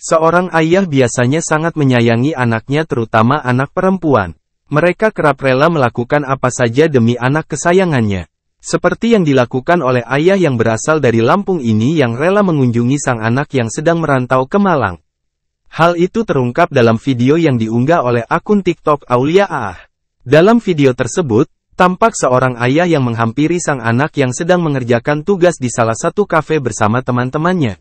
Seorang ayah biasanya sangat menyayangi anaknya terutama anak perempuan. Mereka kerap rela melakukan apa saja demi anak kesayangannya. Seperti yang dilakukan oleh ayah yang berasal dari Lampung ini yang rela mengunjungi sang anak yang sedang merantau ke Malang. Hal itu terungkap dalam video yang diunggah oleh akun TikTok Aulia Aah. Dalam video tersebut, tampak seorang ayah yang menghampiri sang anak yang sedang mengerjakan tugas di salah satu kafe bersama teman-temannya.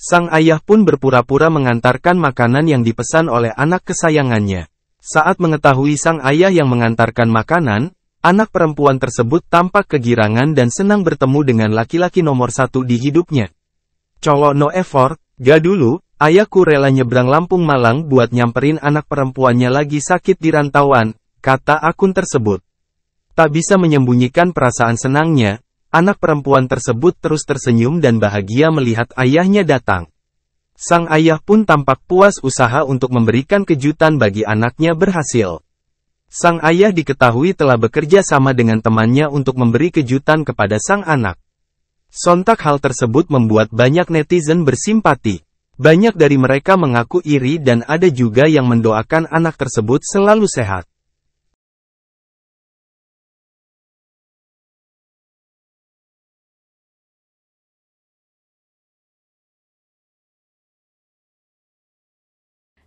Sang ayah pun berpura-pura mengantarkan makanan yang dipesan oleh anak kesayangannya. Saat mengetahui sang ayah yang mengantarkan makanan, anak perempuan tersebut tampak kegirangan dan senang bertemu dengan laki-laki nomor satu di hidupnya. Colo no effort, gak dulu, ayahku rela nyebrang Lampung Malang buat nyamperin anak perempuannya lagi sakit di rantauan, kata akun tersebut. Tak bisa menyembunyikan perasaan senangnya, Anak perempuan tersebut terus tersenyum dan bahagia melihat ayahnya datang. Sang ayah pun tampak puas usaha untuk memberikan kejutan bagi anaknya berhasil. Sang ayah diketahui telah bekerja sama dengan temannya untuk memberi kejutan kepada sang anak. Sontak hal tersebut membuat banyak netizen bersimpati. Banyak dari mereka mengaku iri dan ada juga yang mendoakan anak tersebut selalu sehat.